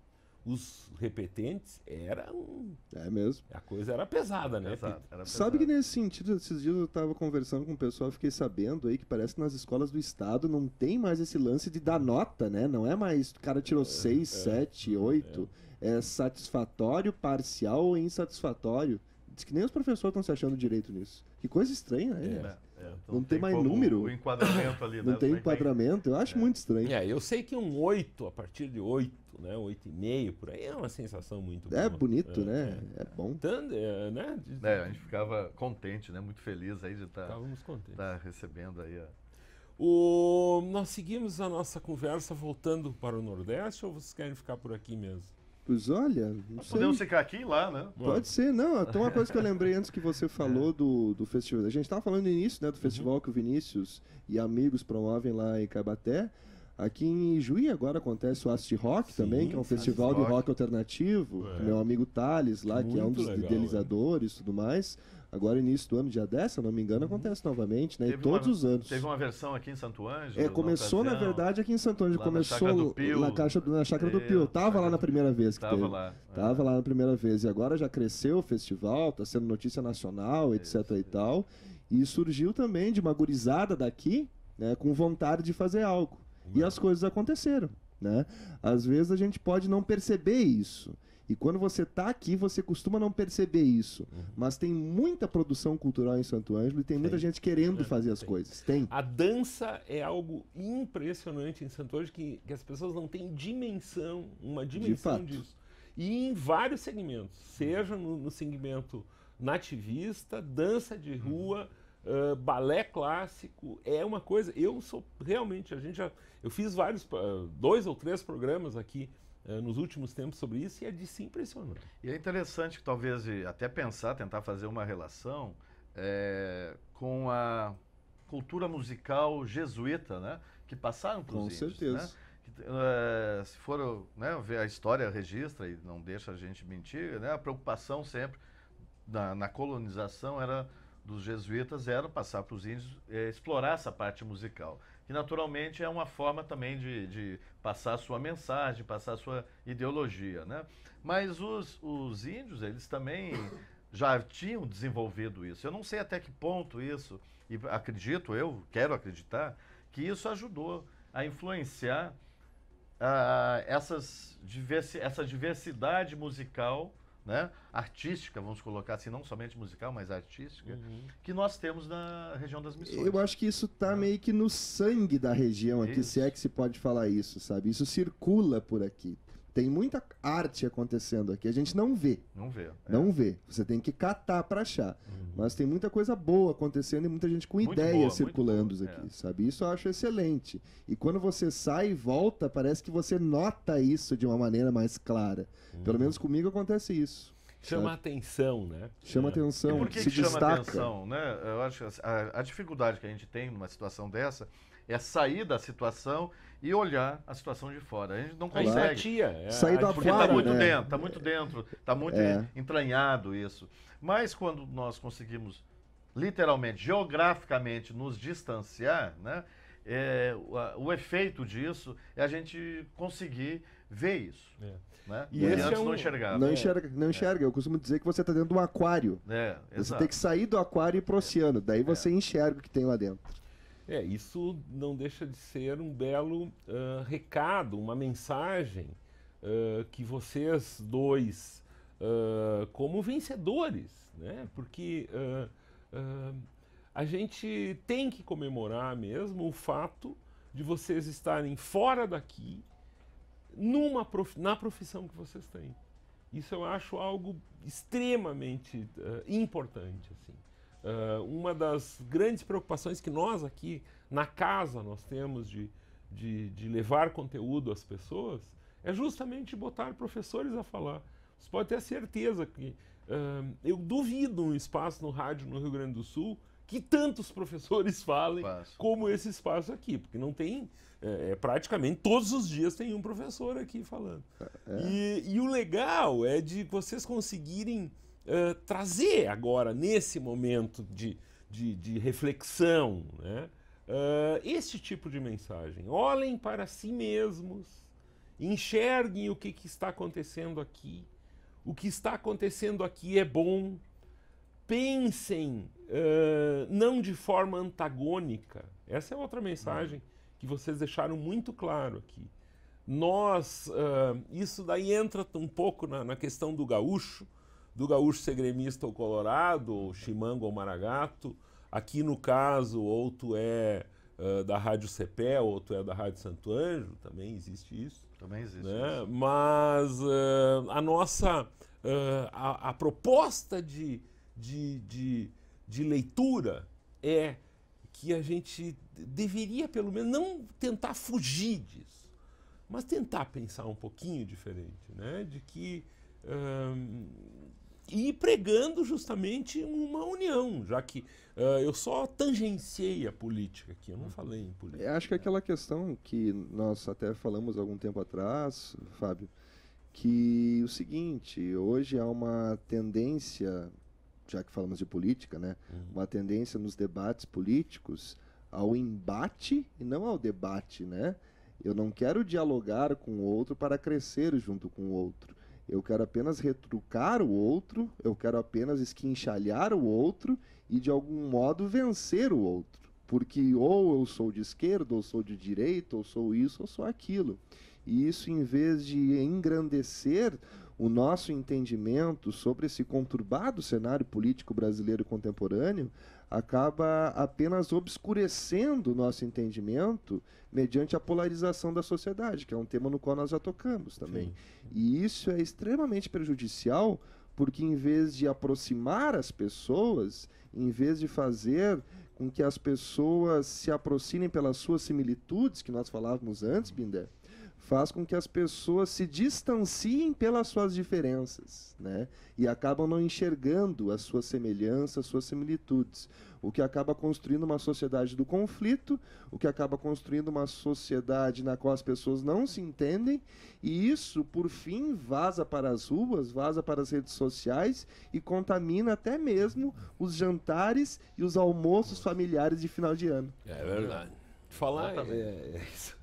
os repetentes eram. É mesmo. A coisa era pesada, né? Pesado, era Sabe que nesse sentido, esses dias eu estava conversando com o pessoal, fiquei sabendo aí que parece que nas escolas do estado não tem mais esse lance de dar nota, né? Não é mais o cara tirou 6, 7, 8. É satisfatório, parcial ou insatisfatório. Diz que nem os professores estão se achando direito nisso. Que coisa estranha, né? É. é. Então não tem, tem mais número. O enquadramento ali, Não né? tem enquadramento, eu acho é. muito estranho. É, eu sei que um 8, a partir de 8, né? 8,5 por aí, é uma sensação muito é boa. É bonito, é, né? É, é bom. Tanto, é, né? De... É, a gente ficava contente, né? Muito feliz aí de estar tá, tá recebendo aí a... O... Nós seguimos a nossa conversa voltando para o Nordeste ou vocês querem ficar por aqui mesmo? Pois olha, não sei. Podemos ficar aqui e lá, né? Pode ser, não. Então, uma coisa que eu lembrei antes que você falou é. do, do festival. A gente estava falando no início, né, do uhum. festival uhum. que o Vinícius e amigos promovem lá em Cabaté. Aqui em Juí agora acontece o Asti Rock Sim, também, que é um festival de rock alternativo. É. Meu amigo Thales lá, que é um dos legal, idealizadores e é. tudo mais. Agora, início do ano, dia 10, se não me engano, uhum. acontece novamente, né? Teve e todos uma, os anos. Teve uma versão aqui em Santo Ângelo? É, começou, na verdade, aqui em Santo Ângelo. Começou na Pio. na chácara do é, Pio. tava lá na primeira vez que tava teve. Lá. É. Tava é. lá na primeira vez. E agora já cresceu o festival, está sendo notícia nacional, é etc isso, e tal. E surgiu também de uma gurizada daqui, né, com vontade de fazer algo. Uhum. E as coisas aconteceram, né? Às vezes a gente pode não perceber isso. E quando você está aqui, você costuma não perceber isso. Uhum. Mas tem muita produção cultural em Santo Ângelo e tem, tem. muita gente querendo é, fazer as tem. coisas. Tem. A dança é algo impressionante em Santo Ângelo que, que as pessoas não têm dimensão, uma dimensão disso. E em vários segmentos, seja no, no segmento nativista, dança de uhum. rua, uhum. uh, balé clássico, é uma coisa. Eu sou realmente, a gente já, eu fiz vários, dois ou três programas aqui eh, nos últimos tempos sobre isso e é de se impressionar. E é interessante que talvez até pensar, tentar fazer uma relação é, com a cultura musical jesuíta, né? Que passaram para os Com índios, né, certeza. Né? Que, é, se for né, ver a história, registra e não deixa a gente mentir, né? A preocupação sempre na, na colonização era dos jesuítas era passar para os índios é, explorar essa parte musical. E, naturalmente, é uma forma também de, de passar a sua mensagem, passar a sua ideologia. Né? Mas os, os índios, eles também já tinham desenvolvido isso. Eu não sei até que ponto isso, e acredito, eu quero acreditar, que isso ajudou a influenciar uh, essas diversi essa diversidade musical né, artística, vamos colocar assim, não somente musical, mas artística, uhum. que nós temos na região das missões. Eu acho que isso está é. Né? meio que no sangue da região aqui, isso. se é que se pode falar isso, sabe? Isso circula por aqui. Tem muita arte acontecendo aqui. A gente não vê. Não vê. É. Não é. vê. Você tem que catar para achar. Uhum. Mas tem muita coisa boa acontecendo e muita gente com muito ideias boa, circulando aqui, é. sabe? Isso eu acho excelente. E quando você sai e volta, parece que você nota isso de uma maneira mais clara. Uhum. Pelo menos comigo acontece isso. Chama sabe? atenção, né? Chama é. atenção. E por que, se que destaca? atenção, né? Eu acho que assim, a, a dificuldade que a gente tem numa situação dessa é sair da situação e olhar a situação de fora. A gente não consegue. É empatia, é. Sair da Porque está muito né? dentro, está muito dentro, está muito é. entranhado isso. Mas quando nós conseguimos, literalmente, geograficamente, nos distanciar, né? É, o, o, efeito disso é a gente conseguir ver isso. É. Né? E esse antes é um... não enxergava. Não é. enxerga. Não é. enxerga. Eu costumo dizer que você está dentro de um aquário. você tem que sair do aquário e ir para o oceano. Daí você enxerga o que tem lá dentro. É, isso não deixa de ser um belo uh, recado, uma mensagem uh, que vocês dois, uh, como vencedores, né? Porque a gente tem que comemorar mesmo o fato de vocês estarem fora daqui numa prof... na profissão que vocês têm. Isso eu acho algo extremamente importante, assim. Uh, uma das grandes preocupações que nós aqui na casa nós temos de, de, de levar conteúdo às pessoas é justamente botar professores a falar. Você pode ter certeza que uh, eu duvido um espaço no rádio no Rio Grande do Sul que tantos professores falem como esse espaço aqui, porque não tem, é, é, praticamente todos os dias tem um professor aqui falando. É. E, e, o legal é de vocês conseguirem eh, trazer agora, nesse momento de, de, de reflexão, né, uh, eh, este tipo de mensagem. Olhem para si mesmos, enxerguem o que, que está acontecendo aqui. O que está acontecendo aqui é bom. Pensem uh, não de forma antagônica. Essa é outra mensagem uhum. que vocês deixaram muito claro aqui. Nós, uh, isso daí entra um pouco na, na questão do gaúcho, do gaúcho ser gremista ou colorado, ou chimango ou maragato. Aqui no caso, ou tu é uh, da Rádio Cepé, ou tu é da Rádio Santo Anjo, também existe isso. Também existe né? isso. Mas uh, a nossa, uh, a, a, proposta de, de, de, de leitura é que a gente deveria, pelo menos, não tentar fugir disso, mas tentar pensar um pouquinho diferente, né? De que e pregando justamente uma união, já que uh, eu só tangenciei a política aqui, eu não uhum. falei em é, política. acho que é aquela questão que nós até falamos algum tempo atrás, Fábio, que o seguinte, hoje há uma tendência, já que falamos de política, né, uhum. uma tendência nos debates políticos ao embate e não ao debate, né? Eu não quero dialogar com o outro para crescer junto com o outro. Eu quero apenas retrucar o outro, eu quero apenas esquinchalhar o outro e de algum modo vencer o outro. Porque ou eu sou de esquerda, ou sou de direita, ou sou isso, ou sou aquilo. E isso, em vez de engrandecer o nosso entendimento sobre esse conturbado cenário político brasileiro contemporâneo, acaba apenas obscurecendo o nosso entendimento mediante a polarização da sociedade, que é um tema no qual nós já tocamos também. Sim. E isso é extremamente prejudicial porque em vez de aproximar as pessoas, em vez de fazer com que as pessoas se aproximem pelas suas similitudes que nós falávamos antes, Binder, faz com que as pessoas se distanciem pelas suas diferenças, né? E acabam não enxergando as suas semelhanças, as suas similitudes, o que acaba construindo uma sociedade do conflito, o que acaba construindo uma sociedade na qual as pessoas não se entendem, e isso, por fim, vaza para as ruas, vaza para as redes sociais e contamina até mesmo os jantares e os almoços familiares de final de ano. É verdade. Falar é, é isso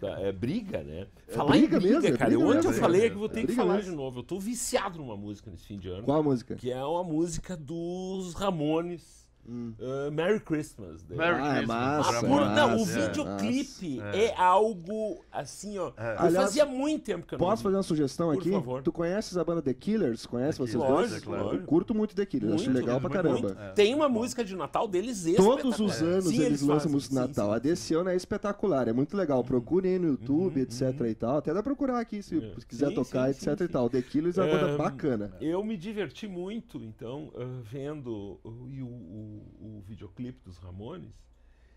Tá, é briga, né? É falar briga, briga mesmo, é cara. É briga eu, ontem eu falei é que vou ter que falar mesmo. de novo. Eu tô viciado numa música nesse fim de ano. Qual a música? Que é uma música dos Ramones. Uh, Merry Christmas. Né? Merry ah, é Christmas. Massa, ah, é Por, massa, não, o é videoclipe é, é, algo assim, ó. É. Eu Aliás, fazia muito tempo que eu não Posso vi. fazer uma sugestão Por aqui? Favor. Tu conheces a banda The Killers? Conhece The vocês dois? É claro. Eu curto muito The Killers, muito, acho legal muito, pra caramba. Tem uma música de Natal deles Todos os anos sim, eles, lançam música de Natal. Sim, a desse ano é espetacular, é muito legal. Uhum. Procurem aí no YouTube, uhum, etc uhum. e tal. Até dá procurar aqui se quiser sim, tocar, etc e tal. The Killers é uma banda bacana. Eu me diverti muito, então, ah, vendo e o o, videoclipe dos Ramones,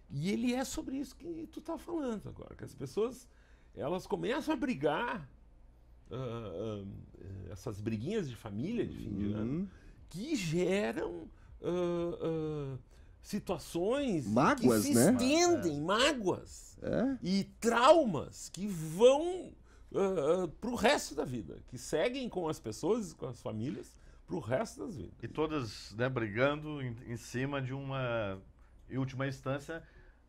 e ele é sobre isso que tu tá falando agora, que as pessoas elas começam a brigar, uh, uh, essas briguinhas de família de fim uhum. de ano, que geram uh, situações mágoas, que se né? estendem, é. mágoas é. e traumas que vão Uh, uh, para o resto da vida, que seguem com as pessoas, com as famílias, para o resto das vidas. E todas né, brigando em, em, cima de uma, em última instância,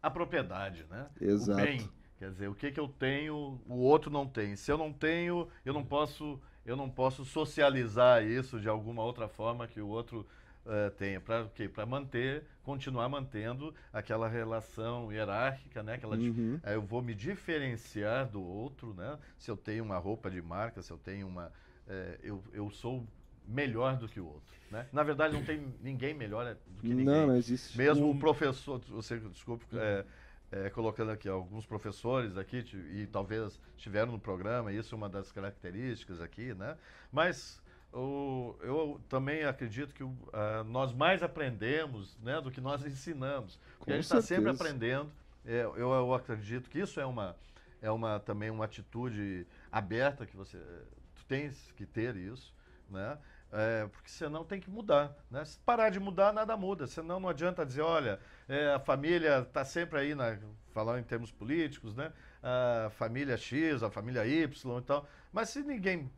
a propriedade, né? Exato. O bem. Quer dizer, o que, que eu tenho, o outro não tem. Se eu não tenho, eu não posso, eu não posso socializar isso de alguma outra forma que o outro uh, tenha. Para quê? Para manter, continuar mantendo aquela relação hierárquica, né? Aquela, uhum. uh, eu vou me diferenciar do outro, né? Se eu tenho uma roupa de marca, se eu tenho uma... Uh, eu, eu sou melhor do que o outro. Né? Na verdade, não tem ninguém melhor é, do que ninguém. Não, não existe. Mesmo um... o professor, você desculpe, uhum. é, é, colocando aqui alguns professores aqui e talvez estiveram no programa, isso é uma das características aqui, né? Mas o, eu também acredito que uh, nós mais aprendemos né, do que nós ensinamos. Porque a gente está sempre aprendendo. É, eu, eu acredito que isso é uma é uma também uma atitude aberta que você tem que ter isso, né? É, porque senão tem que mudar. Né? Se parar de mudar, nada muda. Senão não adianta dizer, olha, é, a família está sempre aí, na, falar em termos políticos, né? a família X, a família Y e tal. Mas se ninguém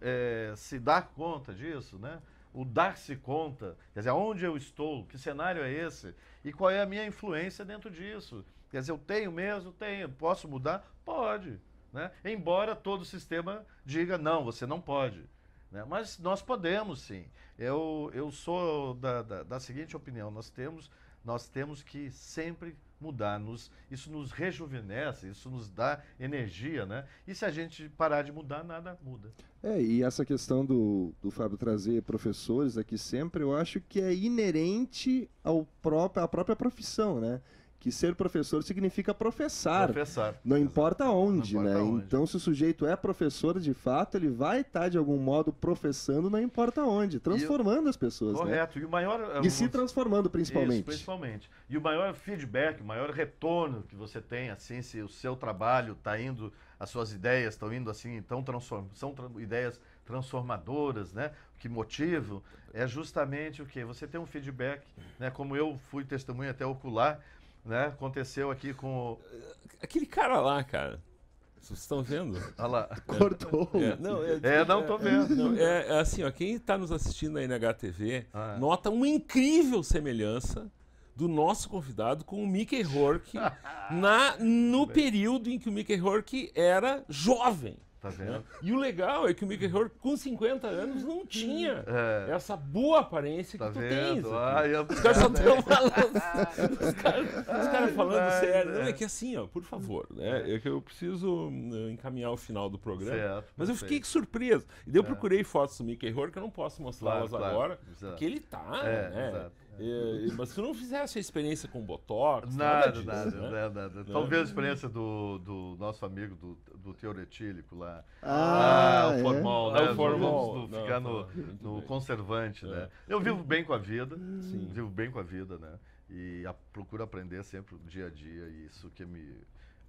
é, se dá conta disso, né? o dar-se conta, quer dizer, onde eu estou, que cenário é esse e qual é a minha influência dentro disso. Quer dizer, eu tenho mesmo? Tenho. Posso mudar? Pode. Né? Embora todo o sistema diga, não, você não pode. Né? Mas nós podemos sim. Eu, eu sou da, da, da seguinte opinião: nós temos, nós temos que sempre mudar, nos, isso nos rejuvenesce, isso nos dá energia, né? E se a gente parar de mudar, nada muda. É, e essa questão do, do Fábio trazer professores aqui sempre, eu acho que é inerente ao próprio, à própria profissão, né? que ser professor significa professar. Professar. Não importa onde, não importa né? Onde. Então, se o sujeito é professor de fato, ele vai estar tá, de algum modo professando, não importa onde, transformando as pessoas. Né? Correto. Né? E o maior. É, e se transformando, principalmente. Isso, principalmente. E o maior feedback, o maior retorno que você tem, assim, se o seu trabalho está indo, as suas ideias estão indo assim, então transform... são tra... ideias transformadoras, né? Que motivam, é justamente o que? Você tem um feedback, né? Como eu fui testemunha até ocular né? Aconteceu aqui com. o- Aquele cara lá, cara. Vocês estão vendo? Olha lá. É, Cortou. É, é, não, é, É, não, tô vendo. É, não, é, é assim, ó, quem está nos assistindo aí na HTV Ah, é. nota uma incrível semelhança do nosso convidado com o Mickey Rourke na, no período em que o Mickey Rourke era jovem. Tá vendo? Né? E o legal é que o Mickey Rourke, com 50 anos, não tinha é. essa boa aparência tá que tu vendo? tens. Ai, eu... Os caras só estão falando. os caras cara falando ai, sério. Né? Não, é que assim, ó, por favor, né? É que eu preciso né, encaminhar o final do programa. Certo, mas eu fiquei sei. surpreso. E daí eu é. procurei fotos do Mickey Rourke, eu não posso mostrá-las claro, agora, claro, porque ele tá, é, né? Exato. E, mas tu não fizesse a experiência com Botox? Nada, nada, disso, nada, né? nada, né? Talvez a experiência do, do nosso amigo do, do teoretílico lá. Ah, ah o formal, é? Ah, né? O formal. Do, do ficar não, tá. no, no conservante, né? é. né? Eu vivo bem com a vida. Sim. Vivo bem com a vida, né? E a, procuro aprender sempre o dia a dia. E isso que me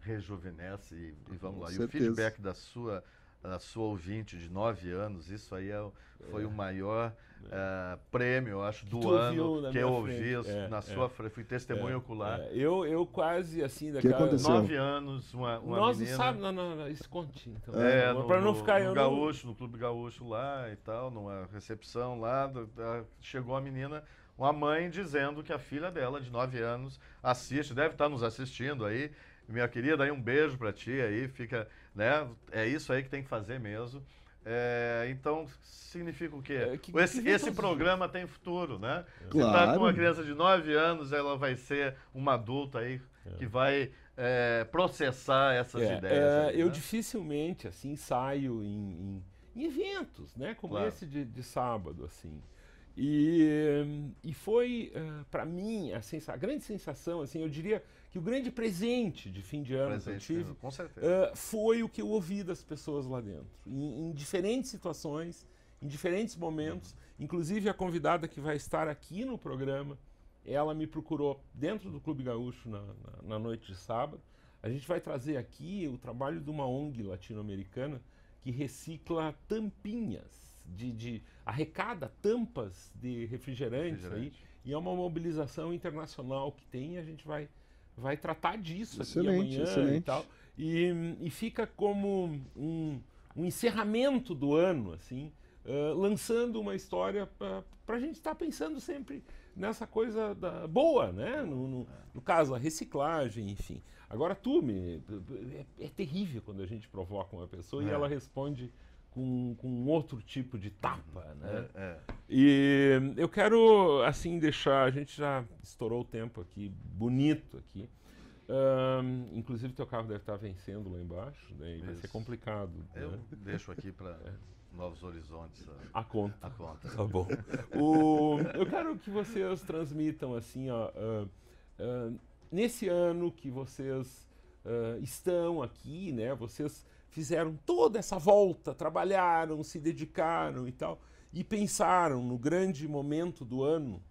rejuvenesce e, e vamos com lá. Certeza. E o feedback da sua a sua ouvinte de nove anos, isso aí é, foi é. o maior é. uh, prêmio, eu acho, do ano que eu ouvi é, na é. sua frente. Fui testemunho é, ocular. Eu, eu quase, assim, daqui Que Nove anos, uma, uma Nós menina... sabe, não, não, não, isso conte, então. É, no, pra não ficar... No, no Gaúcho, no Clube Gaúcho lá e tal, numa recepção lá, da, da, chegou a menina... Uma mãe dizendo que a filha dela, de nove anos, assiste, deve estar nos assistindo aí. Minha querida, aí um beijo para ti aí, fica né? É isso aí que tem que fazer mesmo. É, então, significa o quê? É, que, esse, que esse programa tem futuro, né? Claro. tá com uma criança de 9 anos, ela vai ser uma adulta aí é. que vai é, processar essas é, ideias. Aí, eu né? dificilmente, assim, saio em, em, em eventos, né? Como claro. esse de, de, sábado, assim. E, e foi, uh, eh, para mim, a, a grande sensação, assim, eu diria que o grande presente de fim de ano presente, que eu tive né? com Uh, foi o que eu ouvi das pessoas lá dentro, em, em diferentes situações, em diferentes momentos. Uhum. Inclusive, a convidada que vai estar aqui no programa, ela me procurou dentro do Clube Gaúcho na, na, na noite de sábado. A gente vai trazer aqui o trabalho de uma ONG latino-americana que recicla tampinhas, de, de arrecada tampas de refrigerantes, refrigerante. aí, e é uma mobilização internacional que tem e a gente vai vai tratar disso excelente, aqui amanhã excelente. e tal. E, e fica como um, um, encerramento do ano, assim, uh, lançando uma história para a gente estar tá pensando sempre nessa coisa da, boa, né? No, no, no, caso, a reciclagem, enfim. Agora, tu, me, é, é, terrível quando a gente provoca uma pessoa é. e ela responde com, com outro tipo de tapa, né? É, é. E eu quero, assim, deixar... A gente já estourou o tempo aqui, bonito aqui. Um, inclusive, teu carro deve estar vencendo lá embaixo, né? E vai ser complicado. Né? Eu deixo aqui para... É. Novos Horizontes. A, a, conta. A conta. Tá bom. o, eu quero que vocês transmitam assim, ó, uh, uh, nesse ano que vocês uh, estão aqui, né? Vocês fizeram toda essa volta, trabalharam, se dedicaram e tal, e pensaram no grande momento do ano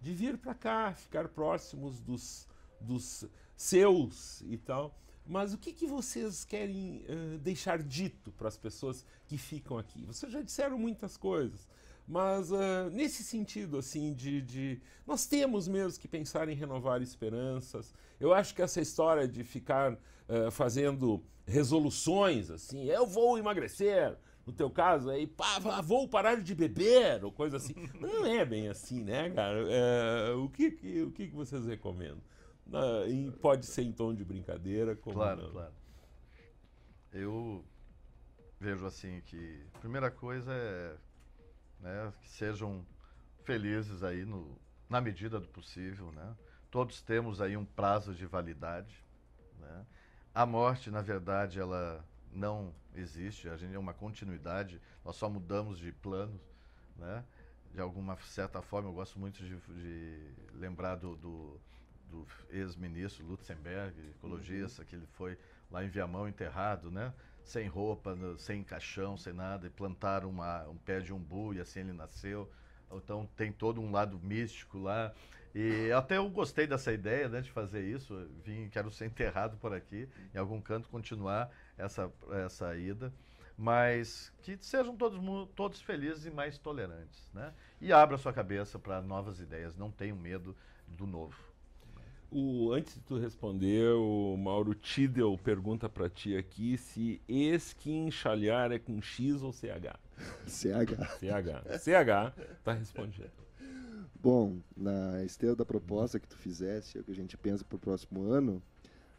de vir para cá, ficar próximos dos, dos seus e tal. Mas o que, que vocês querem uh, deixar dito para as pessoas que ficam aqui? Vocês já disseram muitas coisas, mas uh, nesse sentido, assim, de, de, Nós temos mesmo que pensar em renovar esperanças. Eu acho que essa história de ficar eh, fazendo resoluções, assim, eu vou emagrecer, no teu caso, aí, pá, vou parar de beber, ou coisa assim. Não é bem assim, né, cara? É, o que, o que vocês recomendam? Ah, pode ser em tom de brincadeira, como Claro, não. claro. Eu vejo assim que a primeira coisa é né, que sejam felizes aí no, na medida do possível, né? Todos temos aí um prazo de validade, né? A morte, na verdade, ela não existe, a gente é uma continuidade, nós só mudamos de plano, né? de alguma certa forma. Eu gosto muito de, de lembrar do, do, do ex-ministro Lutzenberg, ecologista, uhum. que ele foi lá em Viamão enterrado, né? sem roupa, sem caixão, sem nada, e plantaram uma, um pé de umbu e assim ele nasceu. Então tem todo um lado místico lá. E até eu gostei dessa ideia né, de fazer isso. Vim, quero ser enterrado por aqui, em algum canto, continuar essa, essa ida. Mas que sejam todos, todos felizes e mais tolerantes. Né? E abra sua cabeça para novas ideias. Não tenham medo do novo. O, antes de tu responder, o Mauro Tidel pergunta para ti aqui se esquinchalhar é com X ou CH. CH. CH. CH, tá respondendo. Bom, na esteira da proposta que tu fizesse, é o que a gente pensa para o próximo ano,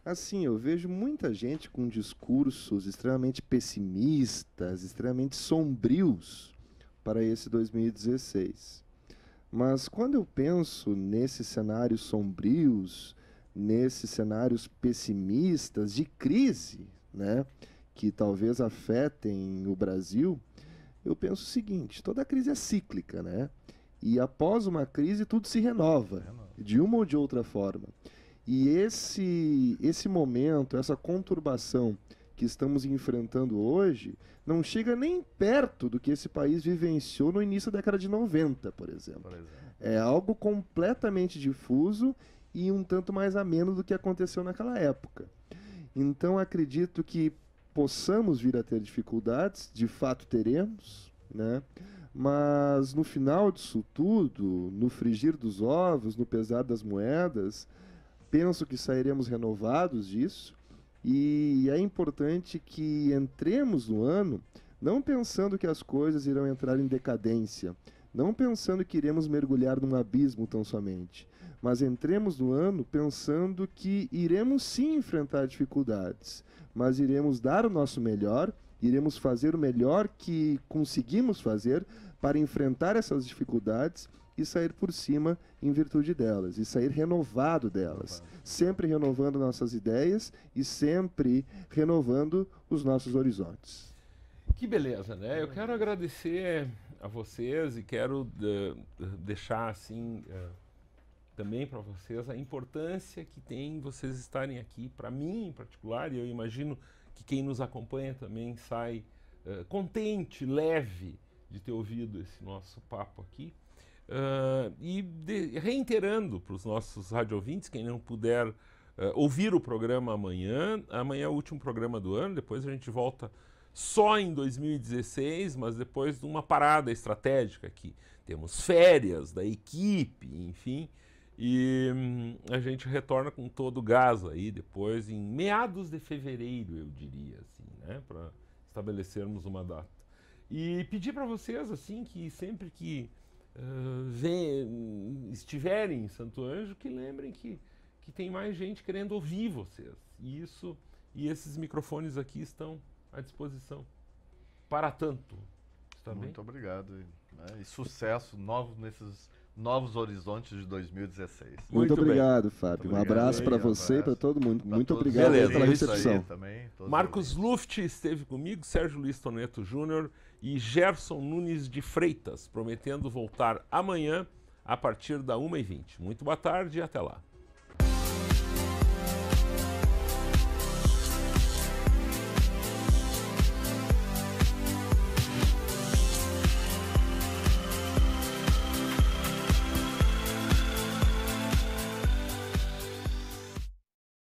assim, eu vejo muita gente com discursos extremamente pessimistas, extremamente sombrios para esse 2016. Mas quando eu penso nesses cenários sombrios, nesses cenários pessimistas de crise, né, que talvez afetem o Brasil, eu penso o seguinte: toda crise é cíclica, né? E após uma crise, tudo se renova, renova. de uma ou de outra forma. E esse, esse momento, essa conturbação que estamos enfrentando hoje, não chega nem perto do que esse país vivenciou no início da década de 90, por exemplo. Por exemplo. É algo completamente difuso e um tanto mais ameno do que aconteceu naquela época. Então acredito que possamos vir a ter dificuldades, de fato teremos, né? Mas no final disso tudo, no frigir dos ovos, no pesar das moedas, penso que sairemos renovados disso. E é importante que entremos no ano não pensando que as coisas irão entrar em decadência, não pensando que iremos mergulhar num abismo tão somente, mas entremos no ano pensando que iremos sim enfrentar dificuldades, mas iremos dar o nosso melhor iremos fazer o melhor que conseguimos fazer para enfrentar essas dificuldades e sair por cima em virtude delas, e sair renovado delas, sempre renovando nossas ideias e sempre renovando os nossos horizontes. Que beleza, né? Eu quero agradecer a vocês e quero uh, deixar assim uh, também para vocês a importância que tem vocês estarem aqui, para mim em particular, e eu imagino que quem nos acompanha também sai uh, contente, leve de ter ouvido esse nosso papo aqui. Uh, e de, reiterando para os nossos radiovintes, quem não puder uh, ouvir o programa amanhã, amanhã é o último programa do ano, depois a gente volta só em 2016, mas depois de uma parada estratégica aqui. Temos férias da equipe, enfim. E hum, a gente retorna com todo o gás aí depois, em meados de fevereiro, eu diria, assim, né? Para estabelecermos uma data. E pedir para vocês, assim, que sempre que uh, vem, hum, estiverem em Santo Anjo, que lembrem que, que tem mais gente querendo ouvir vocês. E isso e esses microfones aqui estão à disposição. Para tanto. Está Muito bem? obrigado. E, né, e sucesso, novos nesses Novos Horizontes de 2016. Muito, Muito obrigado, Fábio. Muito um abraço para você e para todo mundo. Pra Muito obrigado beleza, pela é recepção. Também, Marcos bem. Luft esteve comigo, Sérgio Luiz Toneto Júnior e Gerson Nunes de Freitas, prometendo voltar amanhã a partir da 1h20. Muito boa tarde e até lá.